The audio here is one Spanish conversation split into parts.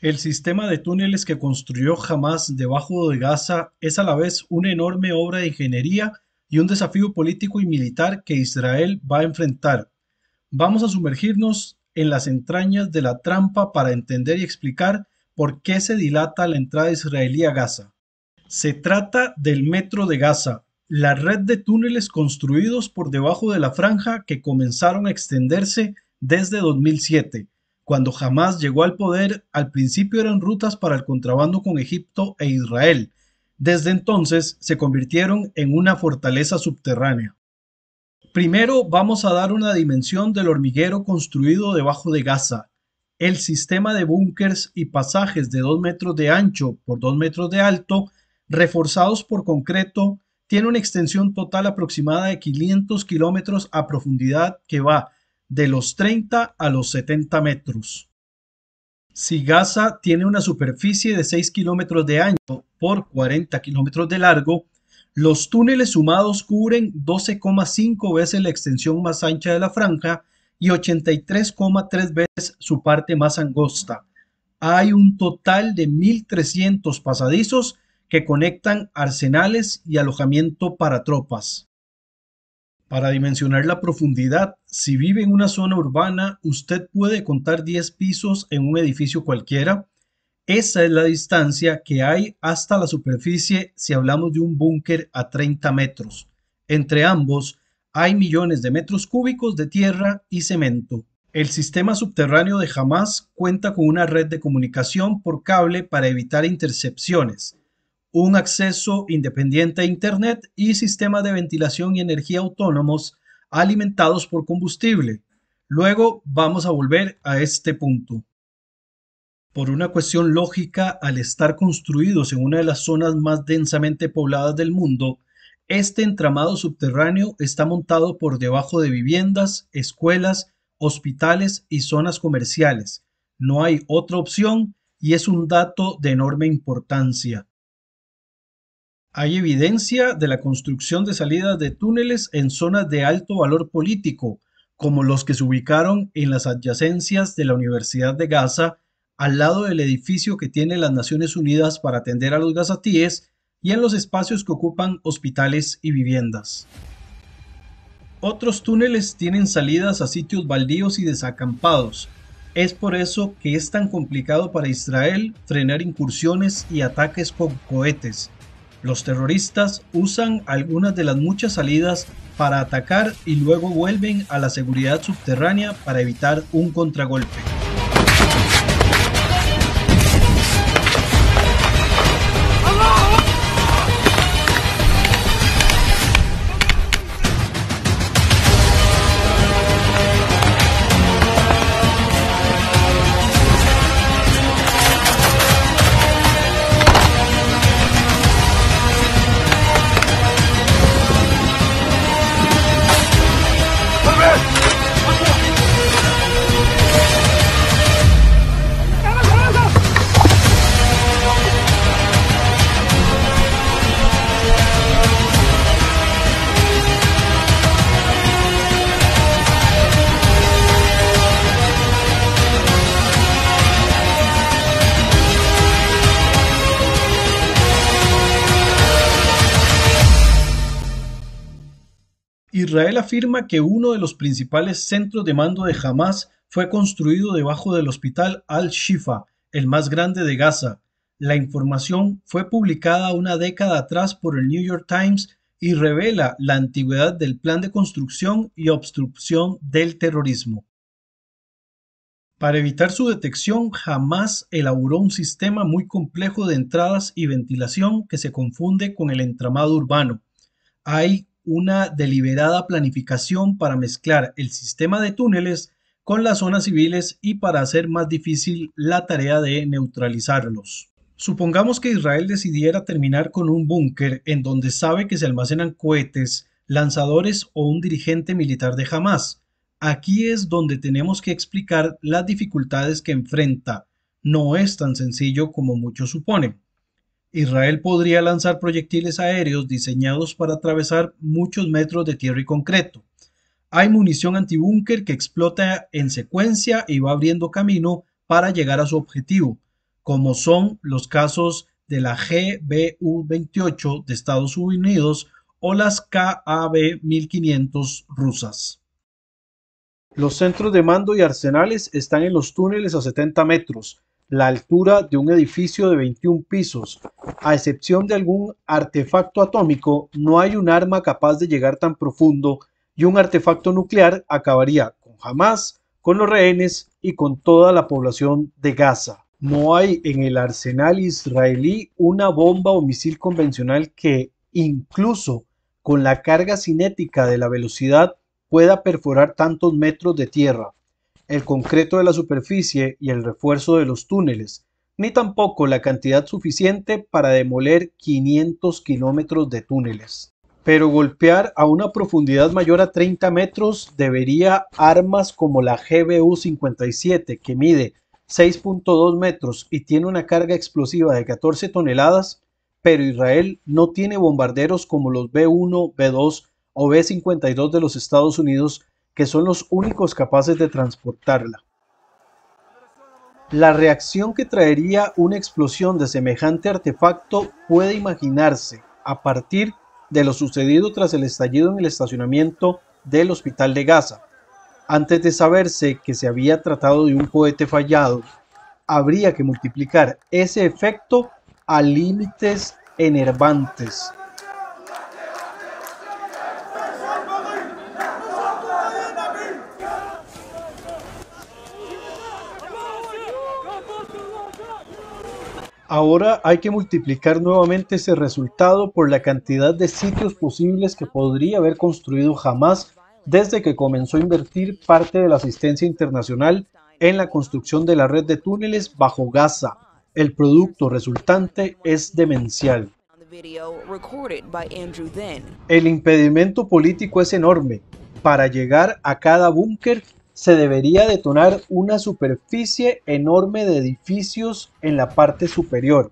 El sistema de túneles que construyó Hamas debajo de Gaza es a la vez una enorme obra de ingeniería y un desafío político y militar que Israel va a enfrentar. Vamos a sumergirnos en las entrañas de la trampa para entender y explicar por qué se dilata la entrada israelí a Gaza. Se trata del Metro de Gaza, la red de túneles construidos por debajo de la franja que comenzaron a extenderse desde 2007 cuando Hamas llegó al poder, al principio eran rutas para el contrabando con Egipto e Israel. Desde entonces se convirtieron en una fortaleza subterránea. Primero vamos a dar una dimensión del hormiguero construido debajo de Gaza. El sistema de búnkers y pasajes de 2 metros de ancho por 2 metros de alto, reforzados por concreto, tiene una extensión total aproximada de 500 kilómetros a profundidad que va de los 30 a los 70 metros. Si Gaza tiene una superficie de 6 kilómetros de ancho por 40 kilómetros de largo, los túneles sumados cubren 12,5 veces la extensión más ancha de la franja y 83,3 veces su parte más angosta. Hay un total de 1.300 pasadizos que conectan arsenales y alojamiento para tropas. Para dimensionar la profundidad, si vive en una zona urbana, usted puede contar 10 pisos en un edificio cualquiera. Esa es la distancia que hay hasta la superficie si hablamos de un búnker a 30 metros. Entre ambos hay millones de metros cúbicos de tierra y cemento. El sistema subterráneo de Hamas cuenta con una red de comunicación por cable para evitar intercepciones un acceso independiente a Internet y sistemas de ventilación y energía autónomos alimentados por combustible. Luego vamos a volver a este punto. Por una cuestión lógica, al estar construidos en una de las zonas más densamente pobladas del mundo, este entramado subterráneo está montado por debajo de viviendas, escuelas, hospitales y zonas comerciales. No hay otra opción y es un dato de enorme importancia. Hay evidencia de la construcción de salidas de túneles en zonas de alto valor político, como los que se ubicaron en las adyacencias de la Universidad de Gaza, al lado del edificio que tiene las Naciones Unidas para atender a los gazatíes y en los espacios que ocupan hospitales y viviendas. Otros túneles tienen salidas a sitios baldíos y desacampados. Es por eso que es tan complicado para Israel frenar incursiones y ataques con cohetes, los terroristas usan algunas de las muchas salidas para atacar y luego vuelven a la seguridad subterránea para evitar un contragolpe. Israel afirma que uno de los principales centros de mando de Hamas fue construido debajo del hospital Al-Shifa, el más grande de Gaza. La información fue publicada una década atrás por el New York Times y revela la antigüedad del plan de construcción y obstrucción del terrorismo. Para evitar su detección, Hamas elaboró un sistema muy complejo de entradas y ventilación que se confunde con el entramado urbano. Hay una deliberada planificación para mezclar el sistema de túneles con las zonas civiles y para hacer más difícil la tarea de neutralizarlos. Supongamos que Israel decidiera terminar con un búnker en donde sabe que se almacenan cohetes, lanzadores o un dirigente militar de Hamas. Aquí es donde tenemos que explicar las dificultades que enfrenta. No es tan sencillo como muchos suponen. Israel podría lanzar proyectiles aéreos diseñados para atravesar muchos metros de tierra y concreto. Hay munición antibúnker que explota en secuencia y va abriendo camino para llegar a su objetivo, como son los casos de la GBU-28 de Estados Unidos o las KAB-1500 rusas. Los centros de mando y arsenales están en los túneles a 70 metros, la altura de un edificio de 21 pisos. A excepción de algún artefacto atómico, no hay un arma capaz de llegar tan profundo y un artefacto nuclear acabaría con Hamas, con los rehenes y con toda la población de Gaza. No hay en el arsenal israelí una bomba o misil convencional que, incluso con la carga cinética de la velocidad, pueda perforar tantos metros de tierra el concreto de la superficie y el refuerzo de los túneles, ni tampoco la cantidad suficiente para demoler 500 kilómetros de túneles. Pero golpear a una profundidad mayor a 30 metros debería armas como la GBU-57, que mide 6.2 metros y tiene una carga explosiva de 14 toneladas, pero Israel no tiene bombarderos como los B-1, B-2 o B-52 de los Estados Unidos que son los únicos capaces de transportarla. La reacción que traería una explosión de semejante artefacto puede imaginarse a partir de lo sucedido tras el estallido en el estacionamiento del hospital de Gaza. Antes de saberse que se había tratado de un cohete fallado, habría que multiplicar ese efecto a límites enervantes. Ahora hay que multiplicar nuevamente ese resultado por la cantidad de sitios posibles que podría haber construido jamás desde que comenzó a invertir parte de la asistencia internacional en la construcción de la red de túneles bajo Gaza. El producto resultante es demencial. El impedimento político es enorme. Para llegar a cada búnker se debería detonar una superficie enorme de edificios en la parte superior.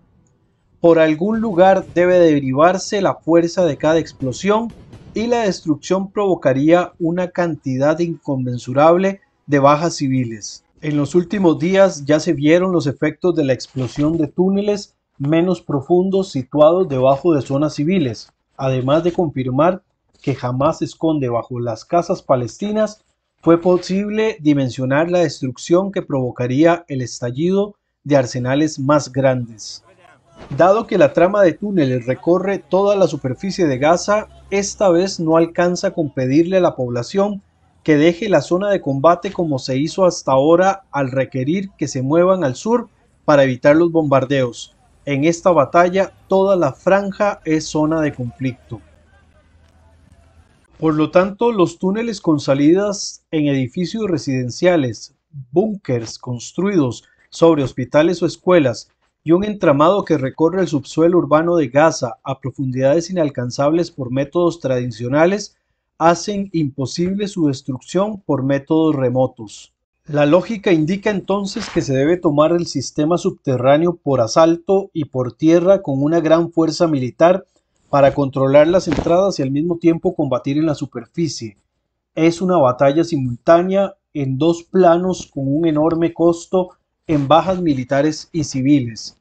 Por algún lugar debe derivarse la fuerza de cada explosión y la destrucción provocaría una cantidad inconmensurable de bajas civiles. En los últimos días ya se vieron los efectos de la explosión de túneles menos profundos situados debajo de zonas civiles, además de confirmar que jamás esconde bajo las casas palestinas fue posible dimensionar la destrucción que provocaría el estallido de arsenales más grandes. Dado que la trama de túneles recorre toda la superficie de Gaza, esta vez no alcanza con pedirle a la población que deje la zona de combate como se hizo hasta ahora al requerir que se muevan al sur para evitar los bombardeos. En esta batalla toda la franja es zona de conflicto. Por lo tanto, los túneles con salidas en edificios residenciales, búnkers construidos sobre hospitales o escuelas y un entramado que recorre el subsuelo urbano de Gaza a profundidades inalcanzables por métodos tradicionales hacen imposible su destrucción por métodos remotos. La lógica indica entonces que se debe tomar el sistema subterráneo por asalto y por tierra con una gran fuerza militar para controlar las entradas y al mismo tiempo combatir en la superficie. Es una batalla simultánea en dos planos con un enorme costo en bajas militares y civiles.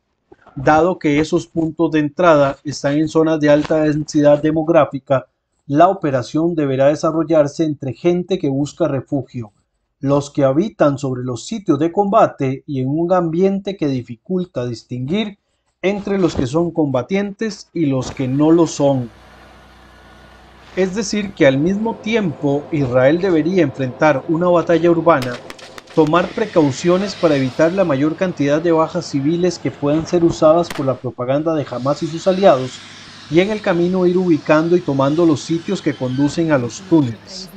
Dado que esos puntos de entrada están en zonas de alta densidad demográfica, la operación deberá desarrollarse entre gente que busca refugio, los que habitan sobre los sitios de combate y en un ambiente que dificulta distinguir entre los que son combatientes y los que no lo son. Es decir, que al mismo tiempo Israel debería enfrentar una batalla urbana, tomar precauciones para evitar la mayor cantidad de bajas civiles que puedan ser usadas por la propaganda de Hamas y sus aliados, y en el camino ir ubicando y tomando los sitios que conducen a los túneles.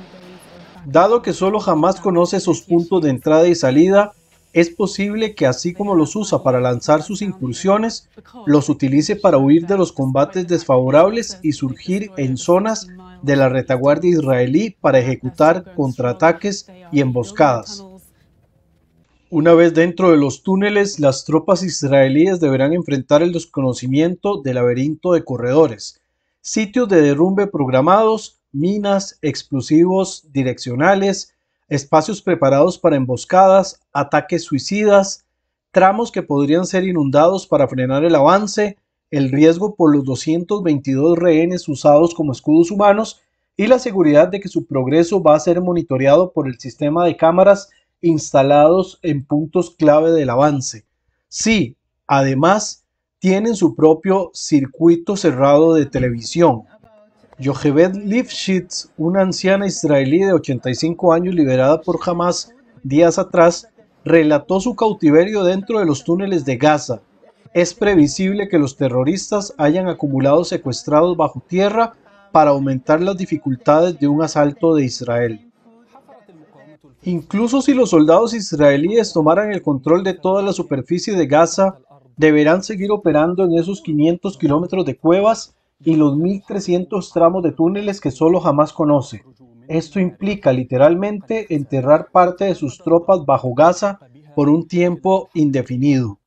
Dado que solo Hamas conoce esos puntos de entrada y salida, es posible que así como los usa para lanzar sus incursiones, los utilice para huir de los combates desfavorables y surgir en zonas de la retaguardia israelí para ejecutar contraataques y emboscadas. Una vez dentro de los túneles, las tropas israelíes deberán enfrentar el desconocimiento del laberinto de corredores, sitios de derrumbe programados, minas, explosivos direccionales, espacios preparados para emboscadas, ataques suicidas, tramos que podrían ser inundados para frenar el avance, el riesgo por los 222 rehenes usados como escudos humanos y la seguridad de que su progreso va a ser monitoreado por el sistema de cámaras instalados en puntos clave del avance. Sí, además, tienen su propio circuito cerrado de televisión. Yocheved Lifshitz, una anciana israelí de 85 años liberada por Hamas días atrás, relató su cautiverio dentro de los túneles de Gaza. Es previsible que los terroristas hayan acumulado secuestrados bajo tierra para aumentar las dificultades de un asalto de Israel. Incluso si los soldados israelíes tomaran el control de toda la superficie de Gaza, deberán seguir operando en esos 500 kilómetros de cuevas y los 1.300 tramos de túneles que solo jamás conoce. Esto implica literalmente enterrar parte de sus tropas bajo Gaza por un tiempo indefinido.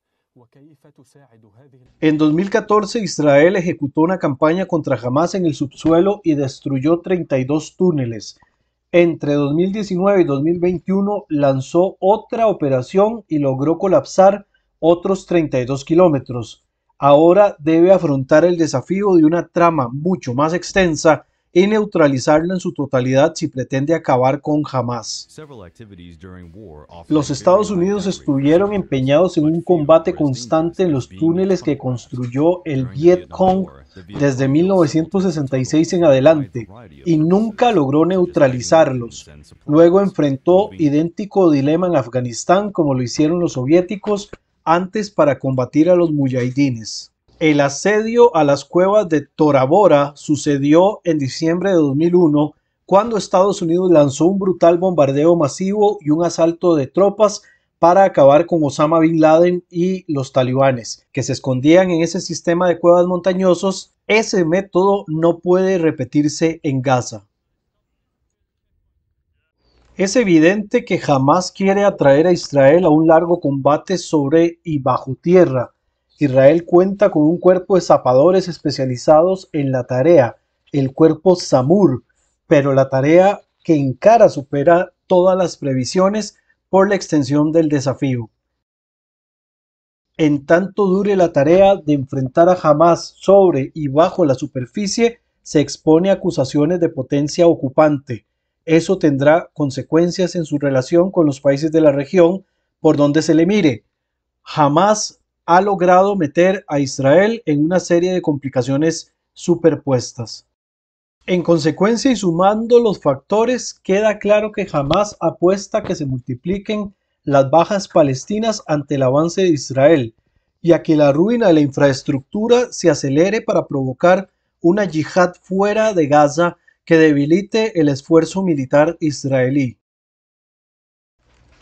En 2014 Israel ejecutó una campaña contra Hamas en el subsuelo y destruyó 32 túneles. Entre 2019 y 2021 lanzó otra operación y logró colapsar otros 32 kilómetros ahora debe afrontar el desafío de una trama mucho más extensa y neutralizarla en su totalidad si pretende acabar con jamás. Los Estados Unidos estuvieron empeñados en un combate constante en los túneles que construyó el Viet Cong desde 1966 en adelante y nunca logró neutralizarlos. Luego enfrentó idéntico dilema en Afganistán como lo hicieron los soviéticos antes para combatir a los mujahidines. El asedio a las cuevas de Torabora sucedió en diciembre de 2001 cuando Estados Unidos lanzó un brutal bombardeo masivo y un asalto de tropas para acabar con Osama Bin Laden y los talibanes que se escondían en ese sistema de cuevas montañosos, ese método no puede repetirse en Gaza. Es evidente que jamás quiere atraer a Israel a un largo combate sobre y bajo tierra. Israel cuenta con un cuerpo de zapadores especializados en la tarea, el cuerpo Samur, pero la tarea que encara supera todas las previsiones por la extensión del desafío. En tanto dure la tarea de enfrentar a Hamas sobre y bajo la superficie, se expone a acusaciones de potencia ocupante, eso tendrá consecuencias en su relación con los países de la región por donde se le mire. Jamás ha logrado meter a Israel en una serie de complicaciones superpuestas. En consecuencia y sumando los factores, queda claro que jamás apuesta que se multipliquen las bajas palestinas ante el avance de Israel y a que la ruina de la infraestructura se acelere para provocar una yihad fuera de Gaza que debilite el esfuerzo militar israelí.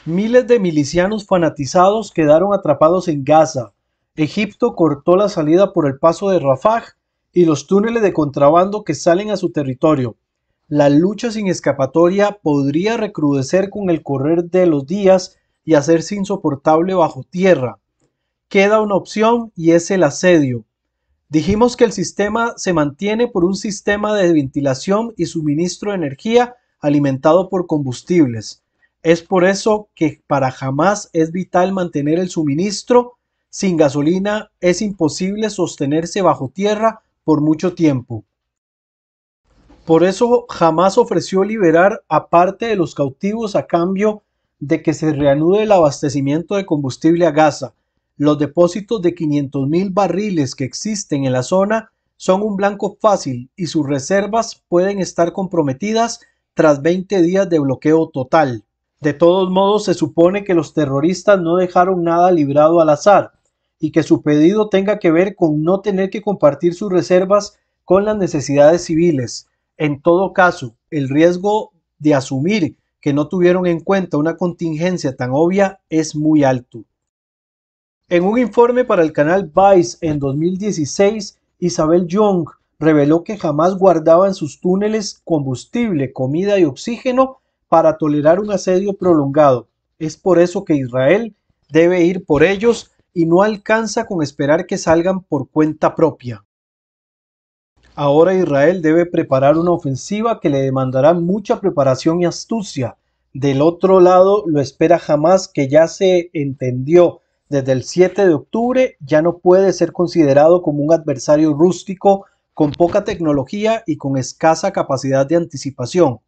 Miles de milicianos fanatizados quedaron atrapados en Gaza. Egipto cortó la salida por el paso de Rafah y los túneles de contrabando que salen a su territorio. La lucha sin escapatoria podría recrudecer con el correr de los días y hacerse insoportable bajo tierra. Queda una opción y es el asedio. Dijimos que el sistema se mantiene por un sistema de ventilación y suministro de energía alimentado por combustibles. Es por eso que para jamás es vital mantener el suministro. Sin gasolina es imposible sostenerse bajo tierra por mucho tiempo. Por eso jamás ofreció liberar a parte de los cautivos a cambio de que se reanude el abastecimiento de combustible a Gaza, los depósitos de 500.000 barriles que existen en la zona son un blanco fácil y sus reservas pueden estar comprometidas tras 20 días de bloqueo total. De todos modos, se supone que los terroristas no dejaron nada librado al azar y que su pedido tenga que ver con no tener que compartir sus reservas con las necesidades civiles. En todo caso, el riesgo de asumir que no tuvieron en cuenta una contingencia tan obvia es muy alto. En un informe para el canal Vice en 2016, Isabel Young reveló que jamás guardaba en sus túneles combustible, comida y oxígeno para tolerar un asedio prolongado. Es por eso que Israel debe ir por ellos y no alcanza con esperar que salgan por cuenta propia. Ahora Israel debe preparar una ofensiva que le demandará mucha preparación y astucia. Del otro lado lo espera jamás que ya se entendió desde el 7 de octubre ya no puede ser considerado como un adversario rústico con poca tecnología y con escasa capacidad de anticipación.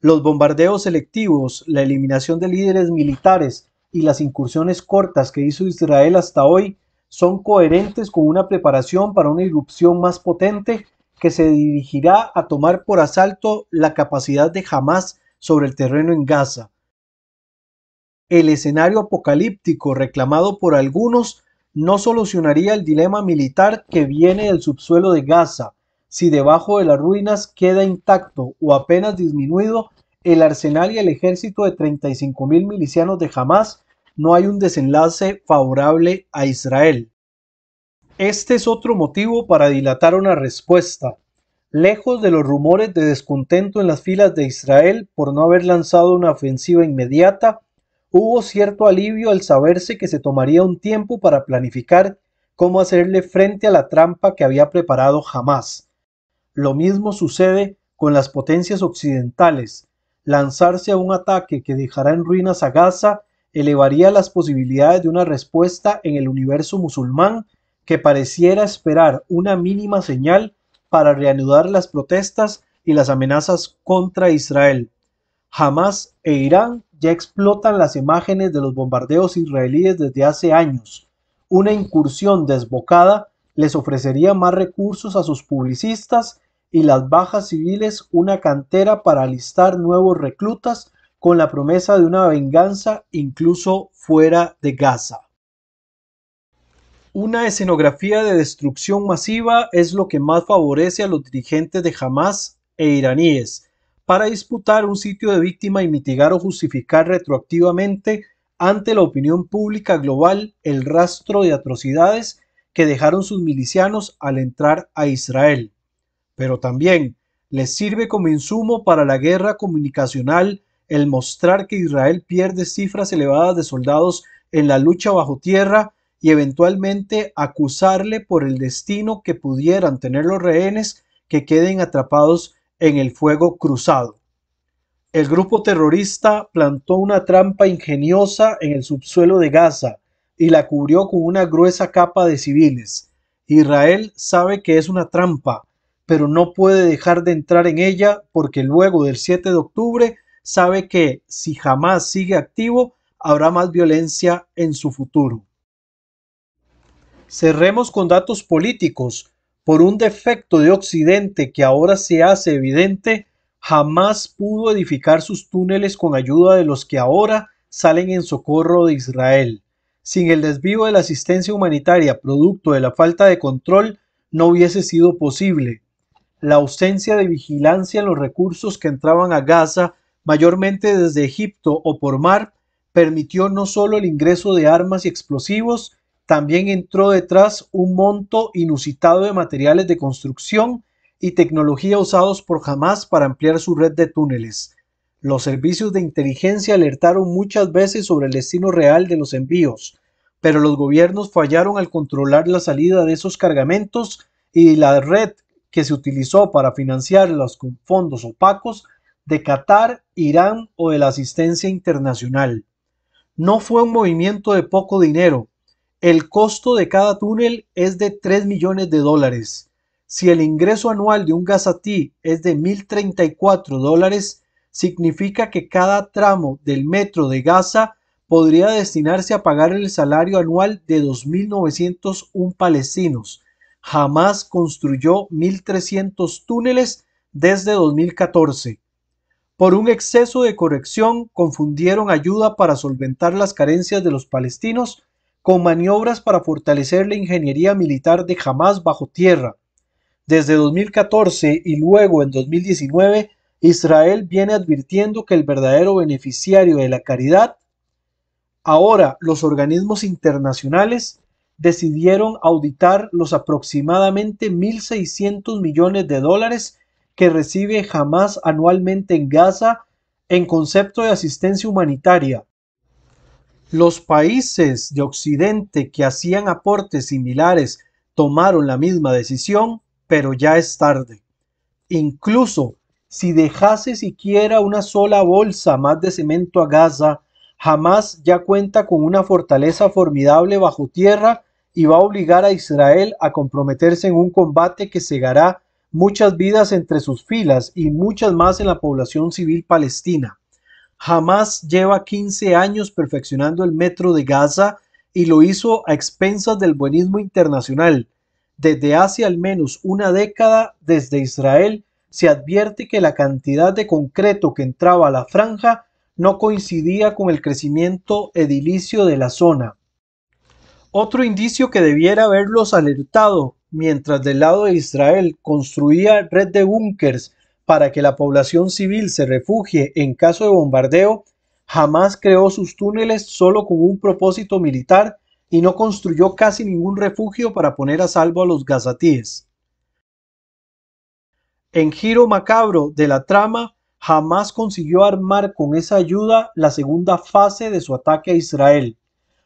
Los bombardeos selectivos, la eliminación de líderes militares y las incursiones cortas que hizo Israel hasta hoy son coherentes con una preparación para una irrupción más potente que se dirigirá a tomar por asalto la capacidad de Hamas sobre el terreno en Gaza el escenario apocalíptico reclamado por algunos no solucionaría el dilema militar que viene del subsuelo de Gaza, si debajo de las ruinas queda intacto o apenas disminuido el arsenal y el ejército de 35.000 milicianos de Hamas, no hay un desenlace favorable a Israel. Este es otro motivo para dilatar una respuesta. Lejos de los rumores de descontento en las filas de Israel por no haber lanzado una ofensiva inmediata, hubo cierto alivio al saberse que se tomaría un tiempo para planificar cómo hacerle frente a la trampa que había preparado jamás. Lo mismo sucede con las potencias occidentales. Lanzarse a un ataque que dejará en ruinas a Gaza elevaría las posibilidades de una respuesta en el universo musulmán que pareciera esperar una mínima señal para reanudar las protestas y las amenazas contra Israel. Hamas e Irán ya explotan las imágenes de los bombardeos israelíes desde hace años. Una incursión desbocada les ofrecería más recursos a sus publicistas y las bajas civiles una cantera para alistar nuevos reclutas con la promesa de una venganza incluso fuera de Gaza. Una escenografía de destrucción masiva es lo que más favorece a los dirigentes de Hamas e iraníes, para disputar un sitio de víctima y mitigar o justificar retroactivamente ante la opinión pública global el rastro de atrocidades que dejaron sus milicianos al entrar a Israel. Pero también les sirve como insumo para la guerra comunicacional el mostrar que Israel pierde cifras elevadas de soldados en la lucha bajo tierra y eventualmente acusarle por el destino que pudieran tener los rehenes que queden atrapados en el fuego cruzado. El grupo terrorista plantó una trampa ingeniosa en el subsuelo de Gaza y la cubrió con una gruesa capa de civiles. Israel sabe que es una trampa, pero no puede dejar de entrar en ella porque luego del 7 de octubre sabe que si jamás sigue activo habrá más violencia en su futuro. Cerremos con datos políticos por un defecto de Occidente que ahora se hace evidente, jamás pudo edificar sus túneles con ayuda de los que ahora salen en socorro de Israel. Sin el desvío de la asistencia humanitaria producto de la falta de control, no hubiese sido posible. La ausencia de vigilancia en los recursos que entraban a Gaza, mayormente desde Egipto o por mar, permitió no solo el ingreso de armas y explosivos, también entró detrás un monto inusitado de materiales de construcción y tecnología usados por Hamas para ampliar su red de túneles. Los servicios de inteligencia alertaron muchas veces sobre el destino real de los envíos, pero los gobiernos fallaron al controlar la salida de esos cargamentos y la red que se utilizó para financiar con fondos opacos de Qatar, Irán o de la asistencia internacional. No fue un movimiento de poco dinero, el costo de cada túnel es de 3 millones de dólares. Si el ingreso anual de un Gazatí es de 1.034 dólares, significa que cada tramo del metro de Gaza podría destinarse a pagar el salario anual de 2.901 palestinos. Jamás construyó 1.300 túneles desde 2014. Por un exceso de corrección confundieron ayuda para solventar las carencias de los palestinos con maniobras para fortalecer la ingeniería militar de Hamas bajo tierra. Desde 2014 y luego en 2019, Israel viene advirtiendo que el verdadero beneficiario de la caridad, ahora los organismos internacionales, decidieron auditar los aproximadamente 1.600 millones de dólares que recibe Hamas anualmente en Gaza en concepto de asistencia humanitaria, los países de Occidente que hacían aportes similares tomaron la misma decisión, pero ya es tarde. Incluso si dejase siquiera una sola bolsa más de cemento a Gaza, jamás ya cuenta con una fortaleza formidable bajo tierra y va a obligar a Israel a comprometerse en un combate que cegará muchas vidas entre sus filas y muchas más en la población civil palestina. Jamás lleva 15 años perfeccionando el metro de Gaza y lo hizo a expensas del buenismo internacional. Desde hace al menos una década, desde Israel, se advierte que la cantidad de concreto que entraba a la franja no coincidía con el crecimiento edilicio de la zona. Otro indicio que debiera haberlos alertado, mientras del lado de Israel construía red de búnkers para que la población civil se refugie en caso de bombardeo, jamás creó sus túneles solo con un propósito militar y no construyó casi ningún refugio para poner a salvo a los gazatíes. En giro macabro de la trama, jamás consiguió armar con esa ayuda la segunda fase de su ataque a Israel.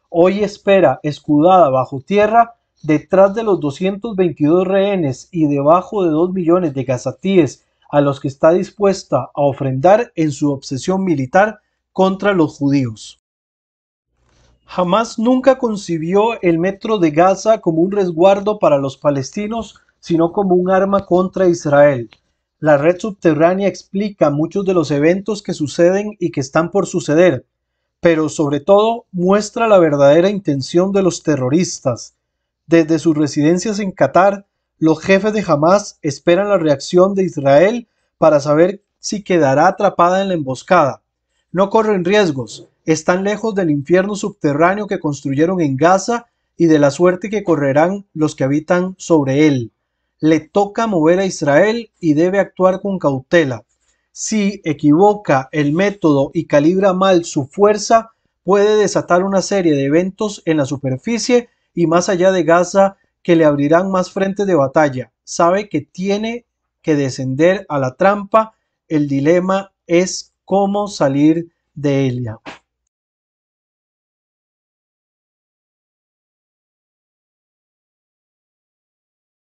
Hoy espera, escudada bajo tierra, detrás de los 222 rehenes y debajo de 2 millones de gazatíes a los que está dispuesta a ofrendar en su obsesión militar contra los judíos. Jamás nunca concibió el metro de Gaza como un resguardo para los palestinos, sino como un arma contra Israel. La red subterránea explica muchos de los eventos que suceden y que están por suceder, pero sobre todo muestra la verdadera intención de los terroristas. Desde sus residencias en Qatar, los jefes de Hamas esperan la reacción de Israel para saber si quedará atrapada en la emboscada. No corren riesgos, están lejos del infierno subterráneo que construyeron en Gaza y de la suerte que correrán los que habitan sobre él. Le toca mover a Israel y debe actuar con cautela. Si equivoca el método y calibra mal su fuerza, puede desatar una serie de eventos en la superficie y más allá de Gaza que le abrirán más frentes de batalla. Sabe que tiene que descender a la trampa. El dilema es cómo salir de ella.